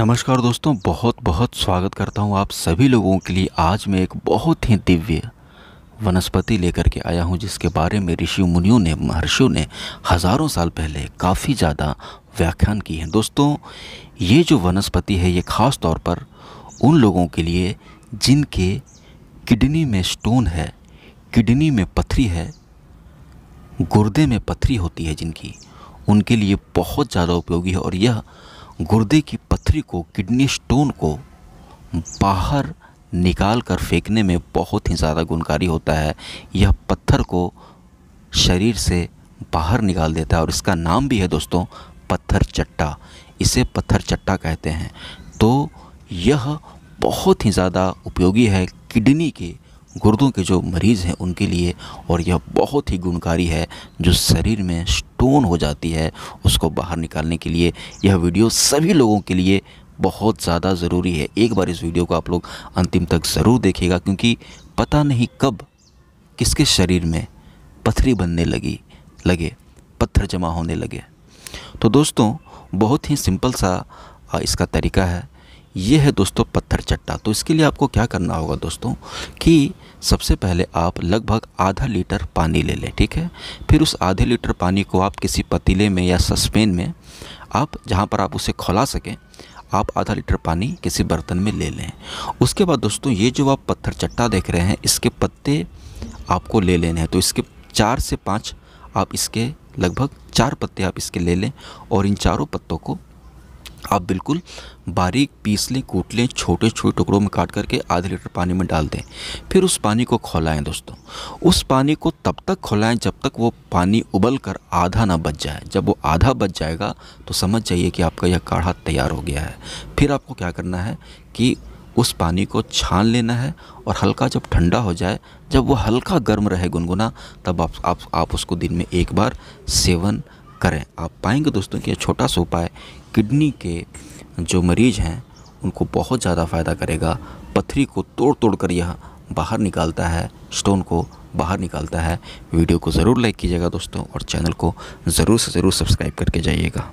नमस्कार दोस्तों बहुत बहुत स्वागत करता हूँ आप सभी लोगों के लिए आज मैं एक बहुत ही दिव्य वनस्पति लेकर के आया हूँ जिसके बारे में ऋषि मुनियों ने महर्षियों ने हज़ारों साल पहले काफ़ी ज़्यादा व्याख्यान की हैं दोस्तों ये जो वनस्पति है ये ख़ास तौर पर उन लोगों के लिए जिनके किडनी में स्टोन है किडनी में पथरी है गुर्दे में पथरी होती है जिनकी उनके लिए बहुत ज़्यादा उपयोगी है और यह गुर्दे की पथरी को किडनी स्टोन को बाहर निकाल कर फेंकने में बहुत ही ज़्यादा गुणकारी होता है यह पत्थर को शरीर से बाहर निकाल देता है और इसका नाम भी है दोस्तों पत्थर चट्टा इसे पत्थर चट्टा कहते हैं तो यह बहुत ही ज़्यादा उपयोगी है किडनी के गुर्दों के जो मरीज़ हैं उनके लिए और यह बहुत ही गुणकारी है जो शरीर में स्टोन हो जाती है उसको बाहर निकालने के लिए यह वीडियो सभी लोगों के लिए बहुत ज़्यादा ज़रूरी है एक बार इस वीडियो को आप लोग अंतिम तक ज़रूर देखेगा क्योंकि पता नहीं कब किसके शरीर में पथरी बनने लगी लगे पत्थर जमा होने लगे तो दोस्तों बहुत ही सिंपल सा इसका तरीका है ये है दोस्तों पत्थर चट्टा तो इसके लिए आपको क्या करना होगा दोस्तों कि सबसे पहले आप लगभग आधा लीटर पानी ले लें ठीक है फिर उस आधे लीटर पानी को आप किसी पतीले में या सस्पेन में आप जहाँ पर आप उसे खोला सकें आप आधा लीटर पानी किसी बर्तन में ले लें उसके बाद दोस्तों ये जो आप पत्थर चट्टा देख रहे हैं इसके पत्ते आपको ले लेने हैं तो इसके चार से पाँच आप इसके लगभग चार पत्ते आप इसके ले लें और इन चारों पत्तों को आप बिल्कुल बारीक पीस लें कूट लें छोटे छोटे टुकड़ों में काट करके आधे लीटर पानी में डाल दें फिर उस पानी को खोलाएं दोस्तों उस पानी को तब तक खोलाएं जब तक वो पानी उबल कर आधा ना बच जाए जब वो आधा बच जाएगा तो समझ जाइए कि आपका यह काढ़ा तैयार हो गया है फिर आपको क्या करना है कि उस पानी को छान लेना है और हल्का जब ठंडा हो जाए जब वो हल्का गर्म रहे गुनगुना तब आप आप, आप उसको दिन में एक बार सेवन करें आप पाएंगे दोस्तों कि यह छोटा सा उपाय किडनी के जो मरीज़ हैं उनको बहुत ज़्यादा फ़ायदा करेगा पथरी को तोड़ तोड़ कर यह बाहर निकालता है स्टोन को बाहर निकालता है वीडियो को ज़रूर लाइक कीजिएगा दोस्तों और चैनल को ज़रूर से ज़रूर सब्सक्राइब करके जाइएगा